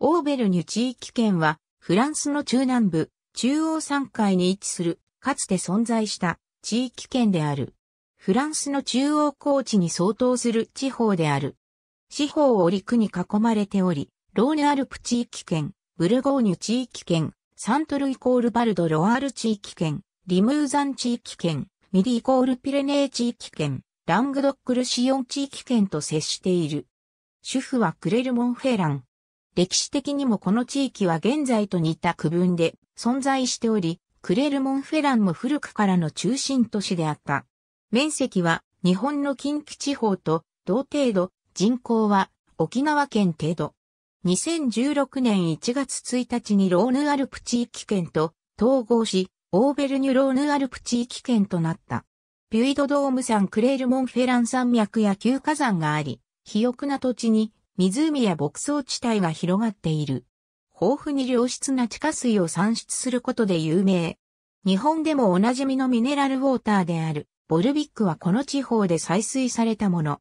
オーベルニュ地域圏は、フランスの中南部、中央山海に位置する、かつて存在した地域圏である。フランスの中央高地に相当する地方である。四方を陸に囲まれており、ローネアルプ地域圏、ブルゴーニュ地域圏、サントルイコールバルドロワール地域圏、リムーザン地域圏、ミリイコールピレネー地域圏、ラングドックルシオン地域圏と接している。主婦はクレルモンフェラン、歴史的にもこの地域は現在と似た区分で存在しており、クレルモンフェランも古くからの中心都市であった。面積は日本の近畿地方と同程度、人口は沖縄県程度。2016年1月1日にローヌアルプ地域圏と統合し、オーベルニュローヌアルプ地域圏となった。ピュイドドーム山クレールモンフェラン山脈や旧火山があり、肥沃な土地に湖や牧草地帯が広がっている。豊富に良質な地下水を産出することで有名。日本でもおなじみのミネラルウォーターである、ボルビックはこの地方で採水されたもの。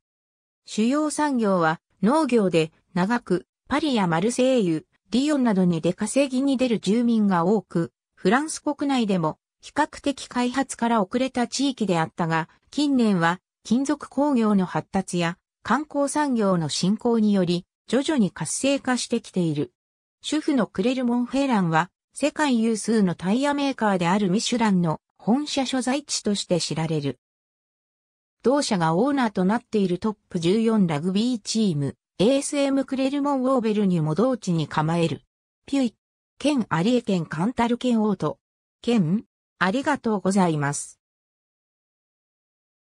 主要産業は農業で長くパリやマルセイユ、リヨンなどに出稼ぎに出る住民が多く、フランス国内でも比較的開発から遅れた地域であったが、近年は金属工業の発達や観光産業の振興により、徐々に活性化してきている。主婦のクレルモンフェランは、世界有数のタイヤメーカーであるミシュランの本社所在地として知られる。同社がオーナーとなっているトップ14ラグビーチーム、ASM クレルモンウォーベルにも同地に構える。ピュイ、県リエ県カンタル県オート。県、ありがとうございます。